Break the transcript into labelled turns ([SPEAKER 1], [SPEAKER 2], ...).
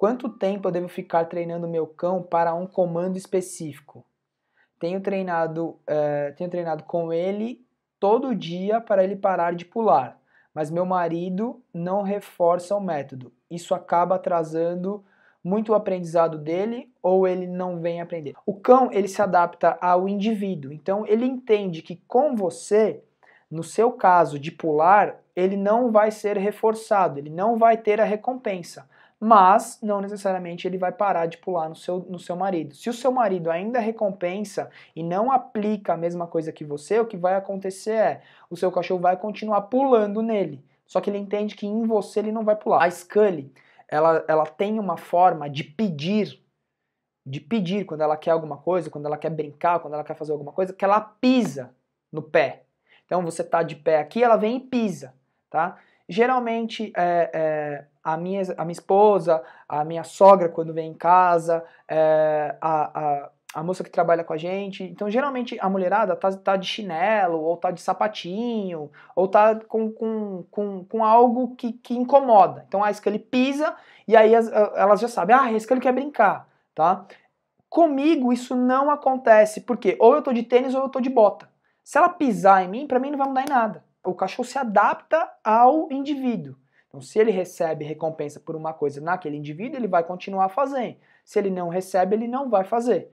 [SPEAKER 1] Quanto tempo eu devo ficar treinando meu cão para um comando específico? Tenho treinado, é, tenho treinado com ele todo dia para ele parar de pular, mas meu marido não reforça o método. Isso acaba atrasando muito o aprendizado dele ou ele não vem aprender. O cão ele se adapta ao indivíduo, então ele entende que com você no seu caso de pular, ele não vai ser reforçado, ele não vai ter a recompensa, mas não necessariamente ele vai parar de pular no seu, no seu marido. Se o seu marido ainda recompensa e não aplica a mesma coisa que você, o que vai acontecer é o seu cachorro vai continuar pulando nele, só que ele entende que em você ele não vai pular. A Scully, ela, ela tem uma forma de pedir de pedir quando ela quer alguma coisa, quando ela quer brincar, quando ela quer fazer alguma coisa, que ela pisa no pé então você está de pé aqui, ela vem e pisa, tá? Geralmente é, é, a, minha, a minha esposa, a minha sogra quando vem em casa, é, a, a, a, moça que trabalha com a gente. Então geralmente a mulherada tá, tá de chinelo, ou tá de sapatinho, ou tá com, com, com, com algo que, que incomoda. Então a escala pisa e aí as, elas já sabem, ah, a escala quer brincar, tá? Comigo isso não acontece, porque ou eu tô de tênis ou eu tô de bota. Se ela pisar em mim, para mim não vai mudar em nada. O cachorro se adapta ao indivíduo. Então, se ele recebe recompensa por uma coisa naquele indivíduo, ele vai continuar fazendo. Se ele não recebe, ele não vai fazer.